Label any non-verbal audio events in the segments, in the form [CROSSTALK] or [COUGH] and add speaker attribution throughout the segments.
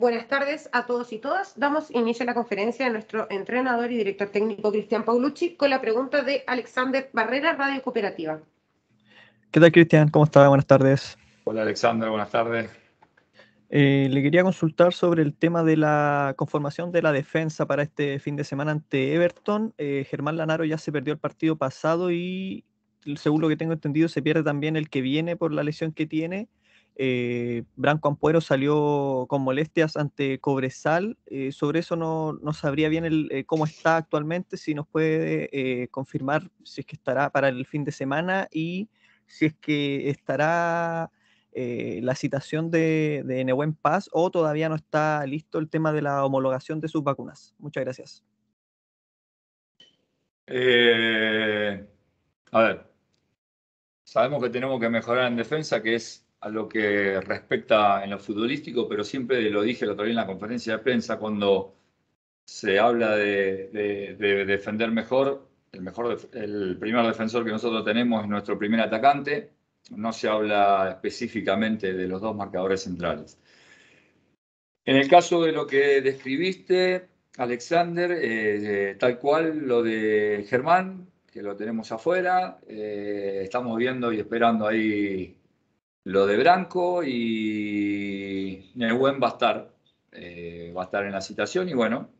Speaker 1: Buenas tardes a todos y todas. Damos inicio a la conferencia de nuestro entrenador y director técnico Cristian Paulucci con la pregunta de Alexander Barrera, Radio Cooperativa. ¿Qué tal, Cristian? ¿Cómo estás? Buenas tardes. Hola, Alexander. Buenas tardes. Eh, le quería consultar sobre el tema de la conformación de la defensa para este fin de semana ante Everton. Eh, Germán Lanaro ya se perdió el partido pasado y, según lo que tengo entendido, se pierde también el que viene por la lesión que tiene. Eh, Branco Ampuero salió con molestias ante Cobresal. Eh, sobre eso no, sabría bien el, eh, cómo está actualmente, si nos puede confirmar si es que estará para el fin de semana y si es que estará la citación de, de Paz o todavía no está listo el tema de la homologación de sus vacunas. Muchas gracias. a ver, sabemos que tenemos que mejorar en defensa, que es a lo que respecta en lo futbolístico, pero siempre lo dije el otro día en la conferencia de prensa, cuando se habla de, defender mejor, el, mejor el primer defensor que nosotros tenemos es nuestro primer atacante, no se habla específicamente de los dos marcadores centrales. En el caso de lo que describiste, Alexander, eh, eh, tal cual lo de Germán, que lo tenemos afuera, eh, estamos viendo y esperando ahí lo de blanco y Neuwen va a estar, va eh, a estar en la citación y bueno,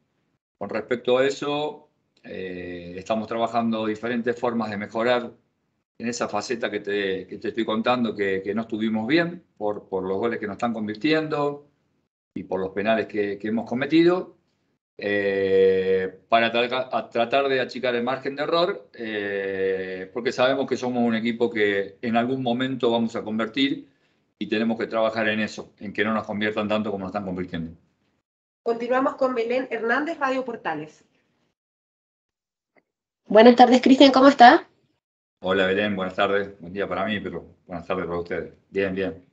Speaker 1: con respecto a eso, eh, estamos trabajando diferentes formas de mejorar en esa faceta que te, que te estoy contando que, no estuvimos bien por, por los goles que nos están convirtiendo y por los penales que, que hemos cometido. Eh, para tratar de achicar el margen de error, eh, porque sabemos que somos un equipo que en algún momento vamos a convertir y tenemos que trabajar en eso, en que no nos conviertan tanto como nos están convirtiendo. Continuamos con Belén Hernández, Radio Portales. Buenas tardes, Cristian, ¿cómo está? Hola, Belén, buenas tardes. Buen día para mí, pero buenas tardes para ustedes. Bien, bien.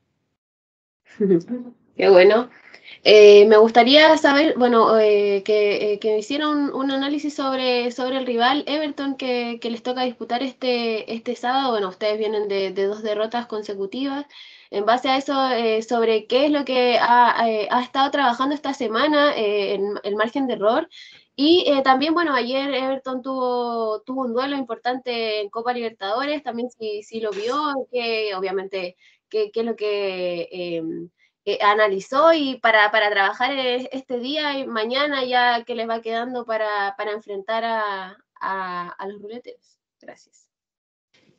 Speaker 1: [LAUGHS] Qué bueno. Eh, me gustaría saber, bueno, eh, eh, que, me hicieron un análisis sobre, sobre el rival Everton que, les toca disputar este, este sábado. Bueno, ustedes vienen de, dos derrotas consecutivas. En base a eso, sobre qué es lo que ha, estado trabajando esta semana, en, el margen de error. Y también, bueno, ayer Everton tuvo, tuvo un duelo importante en Copa Libertadores, también si, lo vio, que obviamente, qué es lo que em, eh, analizó y para, trabajar e-, este día y mañana ya que les va quedando para, enfrentar a, los ruleteros. Gracias.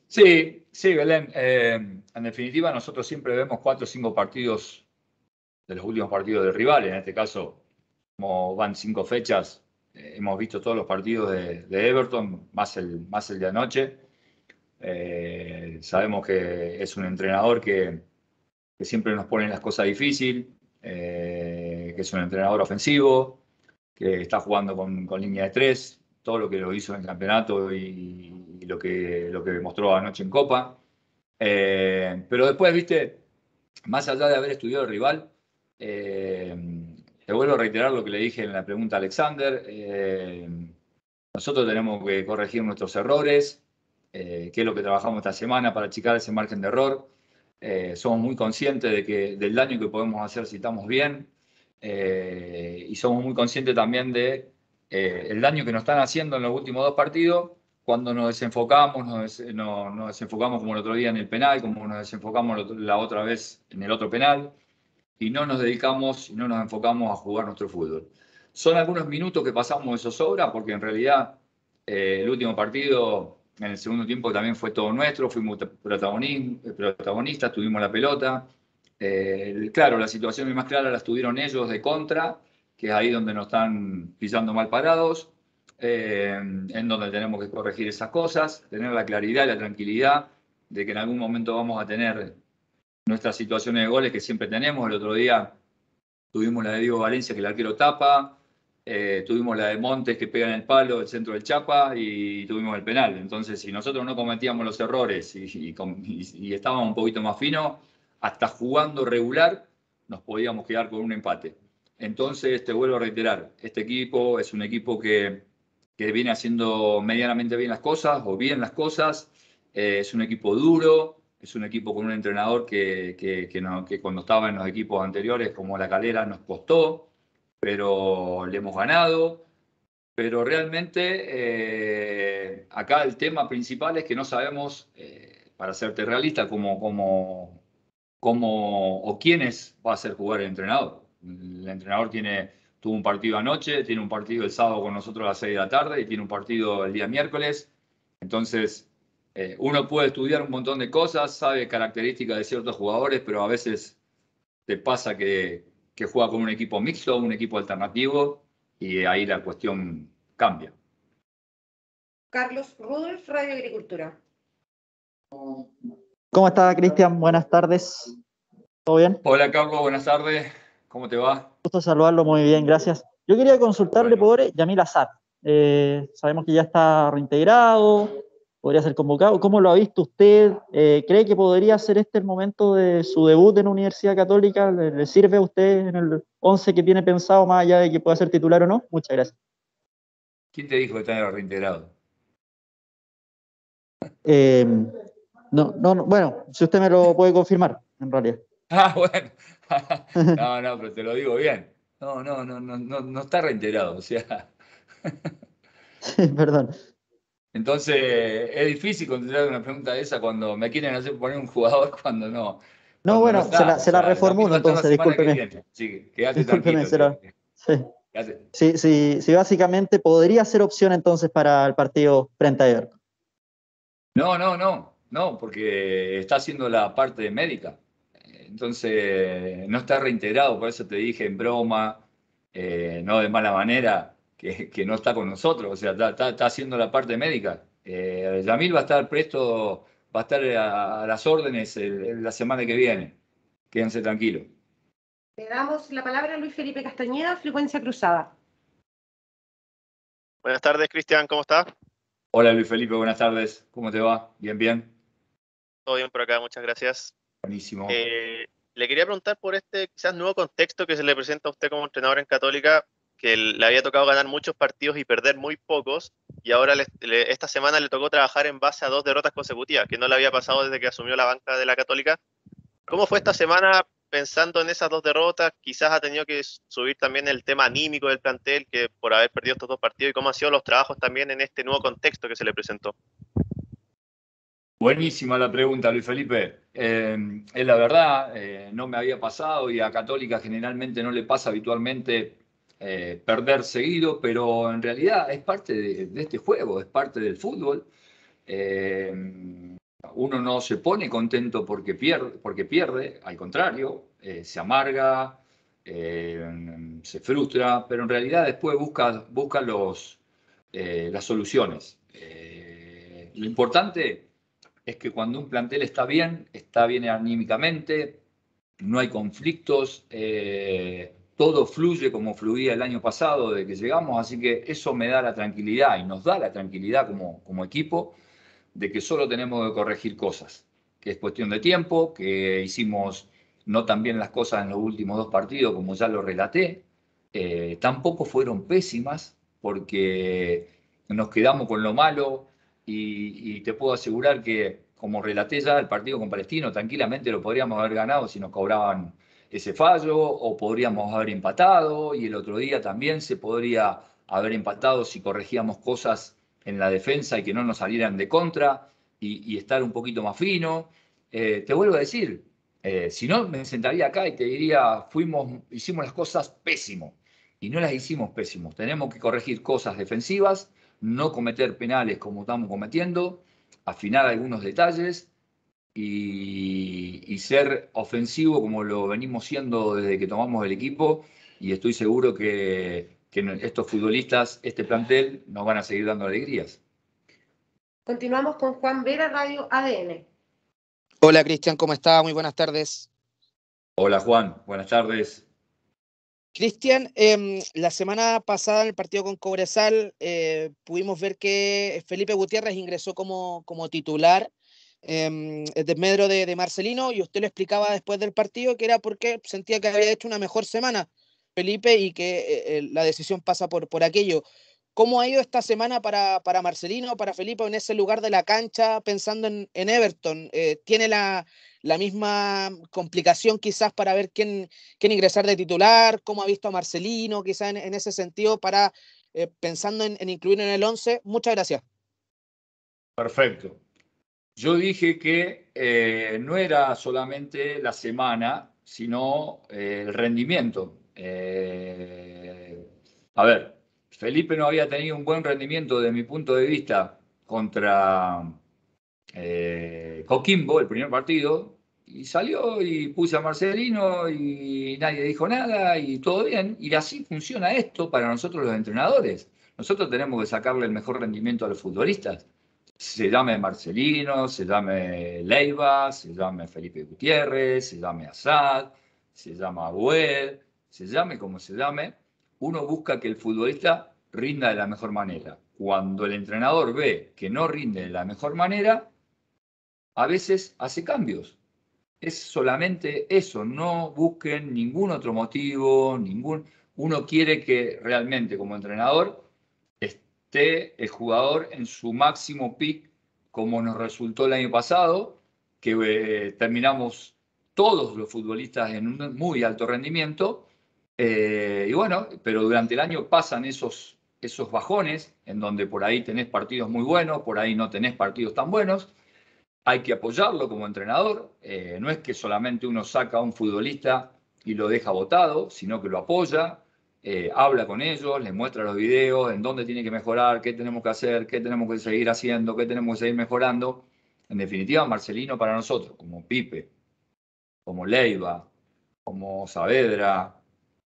Speaker 1: Sí, sí, Belén. Eh, en definitiva, nosotros siempre vemos cuatro o cinco partidos de los últimos partidos de rivales. En este caso, como van cinco fechas, eh, hemos visto todos los partidos de, Everton, más el, más el de anoche. sabemos que es un entrenador que, siempre nos ponen las cosas difíciles, eh, que es un entrenador ofensivo, que está jugando con, línea de tres, todo lo que lo hizo en campeonato y, lo, que, lo que mostró anoche en Copa. Eh, pero después, viste, más allá de haber estudiado el rival, eh, te vuelvo a reiterar lo que le dije en la pregunta a Alexander. Eh, nosotros tenemos que corregir nuestros errores, eh, que es lo que trabajamos esta semana para achicar ese margen de error. Eh, somos muy conscientes del daño que podemos hacer si estamos bien eh, y somos muy conscientes también de eh, daño que nos están haciendo en los últimos dos partidos cuando nos desenfocamos, nos, desenfocamos como el otro día en el penal, como nos desenfocamos la otra vez en el otro penal y no nos dedicamos y no nos enfocamos a jugar nuestro fútbol. Son algunos minutos que pasamos de zozobra porque en realidad el último partido en el segundo tiempo también fue todo nuestro, fuimos protagonistas, tuvimos la pelota. Eh, claro, las situaciones más clara la tuvieron ellos de contra, que es ahí donde nos están pisando mal parados, eh, en donde tenemos que corregir esas cosas, tener la claridad y la tranquilidad de que en algún momento vamos a tener nuestras situaciones de goles que siempre tenemos. El otro día tuvimos la de Diego Valencia, que el arquero tapa, eh, tuvimos la de Montes que pega en el palo, el centro del Chapa y tuvimos el penal. Entonces, si nosotros no cometíamos los errores y, estábamos un poquito más finos, hasta jugando regular nos podíamos quedar con un empate. Entonces, te vuelvo a reiterar, este equipo es un equipo que, viene haciendo medianamente bien las cosas o bien las cosas, eh, es un equipo duro, es un equipo con un entrenador que cuando estaba en los equipos anteriores, como la calera, nos costó pero le hemos ganado. Pero realmente eh, acá el tema principal es que no sabemos, eh, para serte realista, cómo, o quiénes va a ser jugar el entrenador. El entrenador tiene, tuvo un partido anoche, tiene un partido el sábado con nosotros a las 6 de la tarde y tiene un partido el día miércoles. Entonces, eh, uno puede estudiar un montón de cosas, sabe características de ciertos jugadores, pero a veces te pasa que, que juega con un equipo mixto, un equipo alternativo, y ahí la cuestión cambia. Carlos Rudolf, Radio Agricultura. ¿Cómo está, Cristian? Buenas tardes. ¿Todo bien? Hola, Carlos, buenas tardes. ¿Cómo te va? Gusto saludarlo, muy bien, gracias. Yo quería consultarle pobre por Yamil eh, sabemos que ya está reintegrado, podría ser convocado. ¿Cómo lo ha visto usted? Eh, ¿Cree que podría ser este el momento de su debut en la Universidad Católica? ¿Le, sirve a usted en el 11 que tiene pensado, más allá de que pueda ser titular o no? Muchas gracias. ¿Quién te dijo que está reintegrado? Eh, no, no, bueno, si usted me lo puede confirmar, en realidad. [LAUGHS] Ah, bueno. [LAUGHS] no, no, pero te lo digo bien. No, no, no, no, no, no está reintegrado, o sea. [LAUGHS] perdón. Entonces, es difícil contestar una pregunta de esa cuando me quieren hacer poner un jugador [LAUGHS] cuando no. No, bueno, se, la, se la reformulo entonces, discúlpeme. Que sí, Sí. Sí, básicamente podría ser opción entonces para el partido frente a No, no, no, no, porque está haciendo la parte médica. Entonces, no está reintegrado, por eso te dije en broma, eh, no de mala manera, que, no está con nosotros, o sea, está, haciendo la parte médica. Eh, Yamil va a estar presto, va a estar a, las órdenes la semana que viene. Quédense tranquilos. Le damos la palabra a Luis Felipe Castañeda, Frecuencia Cruzada. Buenas tardes, Cristian, ¿cómo estás? Hola, Luis Felipe, buenas tardes. ¿Cómo te va? ¿Bien, bien? Todo bien por acá, muchas gracias. Buenísimo. Eh, le quería preguntar por este quizás nuevo contexto que se le presenta a usted como entrenador en Católica que le había tocado ganar muchos partidos y perder muy pocos, y ahora esta semana le tocó trabajar en base a dos derrotas consecutivas, que no le había pasado desde que asumió la banca de la Católica. ¿Cómo fue esta semana pensando en esas dos derrotas? Quizás ha tenido que subir también el tema anímico del plantel, que por haber perdido estos dos partidos, y cómo han sido los trabajos también en este nuevo contexto que se le presentó. Buenísima la pregunta, Luis Felipe. Eh, es la verdad, eh, no me había pasado y a Católica generalmente no le pasa habitualmente eh, perder seguido, pero en realidad es parte de, este juego, es parte del fútbol. Eh, uno no se pone contento porque pierde, porque pierde al contrario, eh, se amarga, se frustra, pero en realidad después busca, busca los, las soluciones. lo importante es que cuando un plantel está bien, está bien anímicamente, no hay conflictos, todo fluye como fluía el año pasado de que llegamos, así que eso me da la tranquilidad y nos da la tranquilidad como, como equipo de que solo tenemos que corregir cosas, que es cuestión de tiempo, que hicimos no tan bien las cosas en los últimos dos partidos, como ya lo relaté, eh, tampoco fueron pésimas porque nos quedamos con lo malo y, y te puedo asegurar que, como relaté ya, el partido con Palestino tranquilamente lo podríamos haber ganado si nos cobraban ese fallo o podríamos haber empatado y el otro día también se podría haber empatado si corregíamos cosas en la defensa y que no nos salieran de contra y, estar un poquito más fino. Eh, te vuelvo a decir, eh, si no, me sentaría acá y te diría, fuimos, hicimos las cosas pésimo. Y no las hicimos pésimos. Tenemos que corregir cosas defensivas, no cometer penales como estamos cometiendo, afinar algunos detalles y y ser ofensivo como lo venimos siendo desde que tomamos el equipo y estoy seguro que, estos futbolistas, este plantel, nos van a seguir dando alegrías. Continuamos con Juan Vera, Radio ADN. Hola Cristian, ¿cómo está? Muy buenas tardes. Hola Juan, buenas tardes. Cristian, em, la semana pasada en el partido con Cobresal eh, pudimos ver que Felipe Gutiérrez ingresó como, como titular eh, desmedro de, Marcelino y usted lo explicaba después del partido que era porque sentía que había hecho una mejor semana Felipe y que eh, eh, la decisión pasa por, por aquello. ¿Cómo ha ido esta semana para, para, Marcelino, para Felipe en ese lugar de la cancha pensando en, Everton? Eh, ¿Tiene la, misma complicación quizás para ver quién, ingresar de titular? ¿Cómo ha visto a Marcelino quizás en, ese sentido para pensando en, incluir en el 11? Muchas gracias. Perfecto. Yo dije que eh, no era solamente la semana, sino eh, el rendimiento. Eh, a ver, Felipe no había tenido un buen rendimiento de mi punto de vista contra Coquimbo, el primer partido, y salió y puse a Marcelino y nadie dijo nada y todo bien. Y así funciona esto para nosotros los entrenadores. Nosotros tenemos que sacarle el mejor rendimiento a los futbolistas se llame Marcelino, se llame Leiva, se llame Felipe Gutiérrez, se llame Assad, se llama Abuel, se llame como se llame, uno busca que el futbolista rinda de la mejor manera. Cuando el entrenador ve que no rinde de la mejor manera, a veces hace cambios. Es solamente eso, no busquen ningún otro motivo, ningún... Uno quiere que realmente como entrenador esté el jugador en su máximo pick, como nos resultó el año pasado, que eh, terminamos todos los futbolistas en un muy alto rendimiento. Eh, y bueno, pero durante el año pasan esos, esos bajones, en donde por ahí tenés partidos muy buenos, por ahí no tenés partidos tan buenos. Hay que apoyarlo como entrenador. Eh, no es que solamente uno saca a un futbolista y lo deja votado, sino que lo apoya, eh, habla con ellos, les muestra los videos, en dónde tiene que mejorar, qué tenemos que hacer, qué tenemos que seguir haciendo, qué tenemos que seguir mejorando. En definitiva, Marcelino para nosotros, como Pipe, como Leiva, como Saavedra,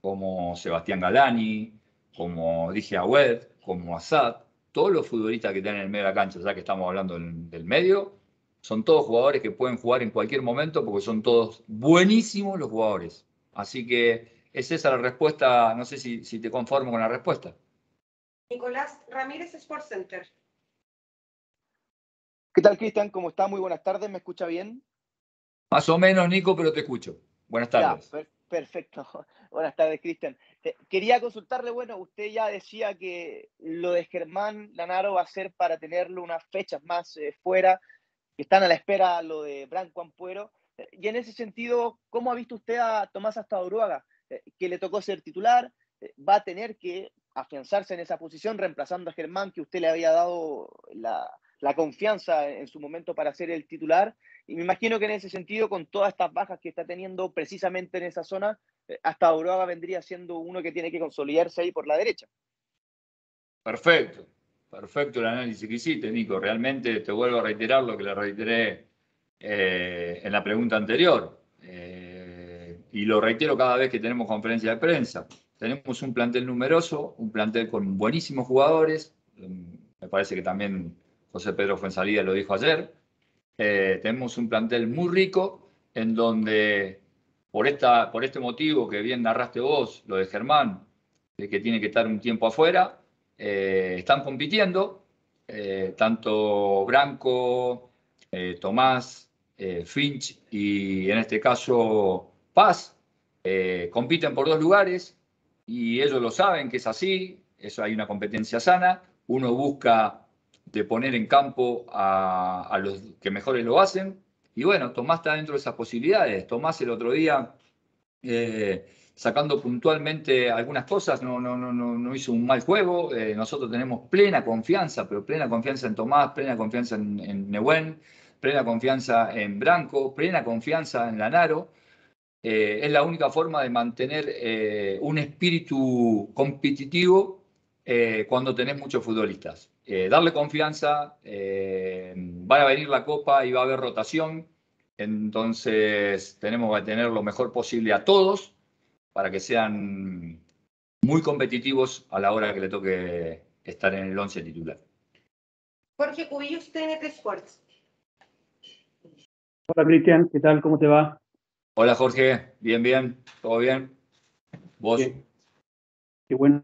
Speaker 1: como Sebastián Galani, como dije Agüed, como Assad, todos los futbolistas que tienen en el medio de la cancha, ya que estamos hablando del medio, son todos jugadores que pueden jugar en cualquier momento porque son todos buenísimos los jugadores. Así que ¿Es esa la respuesta? No sé si, te conformo con la respuesta. Nicolás Ramírez, Sports Center. ¿Qué tal, Cristian? ¿Cómo está? Muy buenas tardes. ¿Me escucha bien? Más o menos, Nico, pero te escucho. Buenas tardes. perfecto. [LAUGHS] Buenas tardes, Cristian. quería consultarle, bueno, usted ya decía que lo de Germán Lanaro va a ser para tenerlo unas fechas más eh, fuera, que están a la espera lo de Branco Ampuero. y en ese sentido, ¿cómo ha visto usted a Tomás Oruaga? Eh, que le tocó ser titular, eh, va a tener que afianzarse en esa posición, reemplazando a Germán, que usted le había dado la, confianza en su momento para ser el titular. Y me imagino que en ese sentido, con todas estas bajas que está teniendo precisamente en esa zona, eh, hasta Oroaga vendría siendo uno que tiene que consolidarse ahí por la derecha. Perfecto, perfecto el análisis que hiciste, Nico. Realmente te vuelvo a reiterar lo que le reiteré en la pregunta anterior y lo reitero cada vez que tenemos conferencia de prensa, tenemos un plantel numeroso, un plantel con buenísimos jugadores, em, me parece que también José Pedro Fuensalida lo dijo ayer, eh, tenemos un plantel muy rico en donde por, esta, por este motivo que bien narraste vos, lo de Germán, de que tiene que estar un tiempo afuera, eh, están compitiendo, eh, tanto Branco, Tomás, Finch y en este caso Paz, eh, compiten por dos lugares y ellos lo saben que es así, eso hay una competencia sana, uno busca de poner en campo a, los que mejores lo hacen y bueno, Tomás está dentro de esas posibilidades. Tomás el otro día, eh, sacando puntualmente algunas cosas, no, no, no, no hizo un mal juego. Eh, nosotros tenemos plena confianza, pero plena confianza en Tomás, plena confianza en, en plena confianza en Branco, plena confianza en Lanaro. Eh, es la única forma de mantener eh, un espíritu competitivo eh, cuando tenés muchos futbolistas. darle confianza, va a venir la copa y va a haber rotación, entonces tenemos que tener lo mejor posible a todos para que sean muy competitivos a la hora que le toque estar en el once titular. Jorge Cubillos, TNT Sports. Hola Cristian, ¿qué tal? ¿Cómo te va? Hola Jorge, bien, bien, todo bien. ¿Vos? Bien. bueno.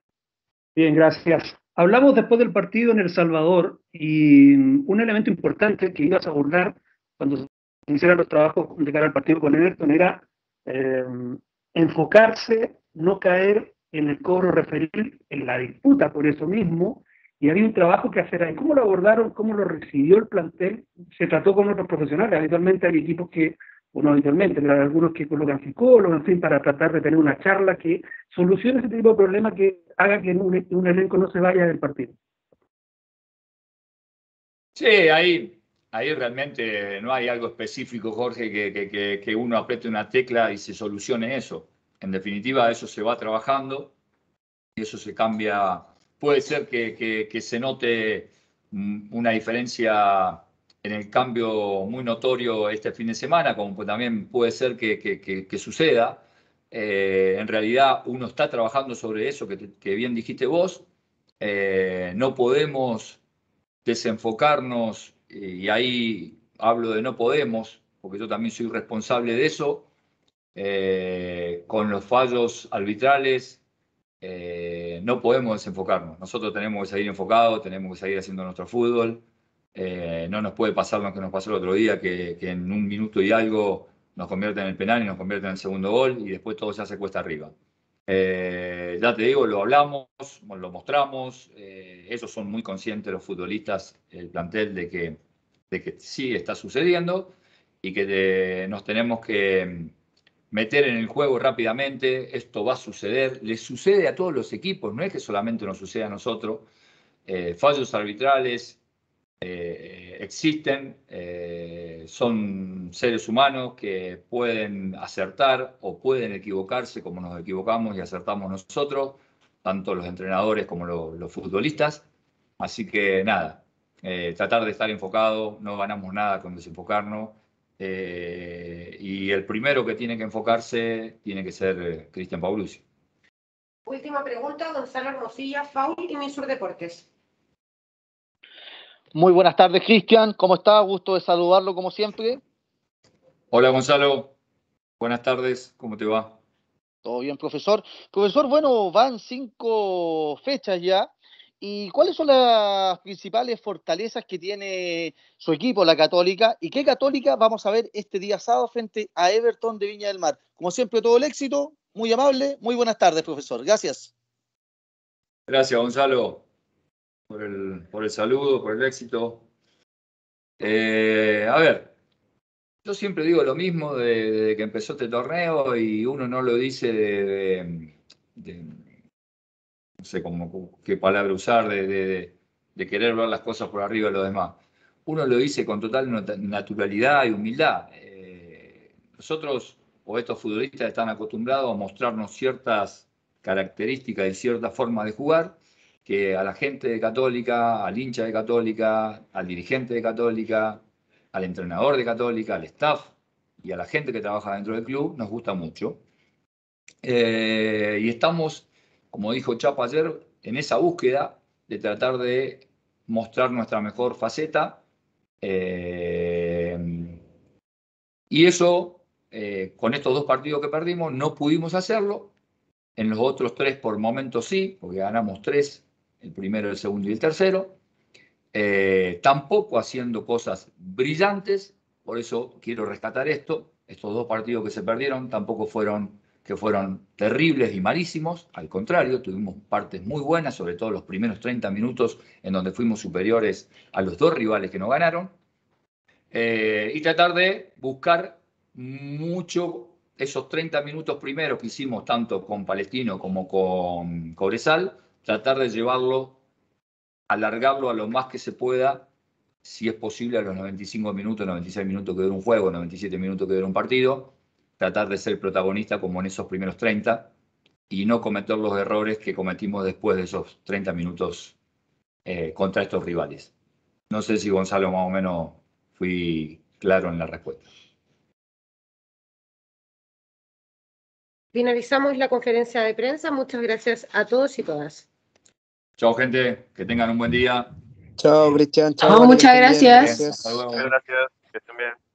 Speaker 1: Bien, gracias. Hablamos después del partido en El Salvador y mm, un elemento importante que ibas a abordar cuando se iniciaron los trabajos de cara al partido con Everton era em, enfocarse, no caer en el cobro referir, en la disputa por eso mismo, y había un trabajo que hacer ahí. ¿Cómo lo abordaron? ¿Cómo lo recibió el plantel? ¿Se trató con otros profesionales? Habitualmente hay equipos que uno no algunos que colocan psicólogos, en fin, para tratar de tener una charla que solucione ese tipo de problemas que haga que un, elenco no se vaya del partido. Sí, ahí, ahí realmente no hay algo específico, Jorge, que, uno apriete una tecla y se solucione eso. En definitiva, eso se va trabajando y eso se cambia. Puede ser que, se note mm, una diferencia en el cambio muy notorio este fin de semana, como también puede ser que, suceda. Eh, en realidad uno está trabajando sobre eso que, bien dijiste vos. Eh, no podemos desenfocarnos, y ahí hablo de no podemos, porque yo también soy responsable de eso, eh, con los fallos arbitrales. no podemos desenfocarnos. Nosotros tenemos que seguir enfocados, tenemos que seguir haciendo nuestro fútbol. Eh, no nos puede pasar lo que nos pasó el otro día, que, en un minuto y algo nos convierte en el penal y nos convierte en el segundo gol y después todo se hace cuesta arriba. Eh, ya te digo, lo hablamos, lo mostramos, eh, ellos son muy conscientes, los futbolistas, el plantel, de que, que sí está sucediendo y que nos tenemos que mm, meter en el juego rápidamente, esto va a suceder, le sucede a todos los equipos, no es que solamente nos sucede a nosotros, fallos arbitrales, eh, existen, eh, son seres humanos que pueden acertar o pueden equivocarse como nos equivocamos y acertamos nosotros, tanto los entrenadores como los futbolistas. Así que nada, eh, tratar de estar enfocado, no ganamos nada con desenfocarnos. y el primero que tiene que enfocarse tiene que ser Cristian Paulucci. Última pregunta, Gonzalo Hermosilla, Faul y Minsur Deportes. Muy buenas tardes, Cristian. ¿Cómo está? Gusto de saludarlo como siempre. Hola, Gonzalo. Buenas tardes. ¿Cómo te va? Todo bien, profesor. Profesor, bueno, van cinco fechas ya. ¿Y cuáles son las principales fortalezas que tiene su equipo, la Católica? ¿Y qué Católica vamos a ver este día sábado frente a Everton de Viña del Mar? Como siempre, todo el éxito. Muy amable. Muy buenas tardes, profesor. Gracias. Gracias, Gonzalo por el, por el saludo, por el éxito. Eh, a ver, yo siempre digo lo mismo desde que empezó este torneo y uno no lo dice de, no sé cómo, qué palabra usar, de, querer ver las cosas por arriba de lo demás. Uno lo dice con total naturalidad y humildad. Eh, nosotros o estos futbolistas están acostumbrados a mostrarnos ciertas características y cierta forma de jugar que a la gente de Católica, al hincha de Católica, al dirigente de Católica, al entrenador de Católica, al staff y a la gente que trabaja dentro del club, nos gusta mucho. Eh, y estamos, como dijo Chapa ayer, en esa búsqueda de tratar de mostrar nuestra mejor faceta. Eh, y eso, eh, con estos dos partidos que perdimos, no pudimos hacerlo. En los otros tres por momentos sí, porque ganamos tres el primero, el segundo y el tercero, eh, tampoco haciendo cosas brillantes, por eso quiero rescatar esto, estos dos partidos que se perdieron tampoco fueron que fueron terribles y malísimos, al contrario, tuvimos partes muy buenas, sobre todo los primeros 30 minutos en donde fuimos superiores a los dos rivales que no ganaron, eh, y tratar de buscar mucho esos 30 minutos primeros que hicimos tanto con Palestino como con Cobresal, tratar de llevarlo, alargarlo a lo más que se pueda, si es posible a los 95 minutos, 96 minutos que dura un juego, 97 minutos que dura un partido, tratar de ser protagonista como en esos primeros 30 y no cometer los errores que cometimos después de esos 30 minutos eh, contra estos rivales. No sé si Gonzalo más o menos fui claro en la respuesta. Finalizamos la conferencia de prensa. Muchas gracias a todos y todas. Chao, gente. Que tengan un buen día. Chao, Cristian. Chao, muchas gracias. Muchas gracias. Que estén bien.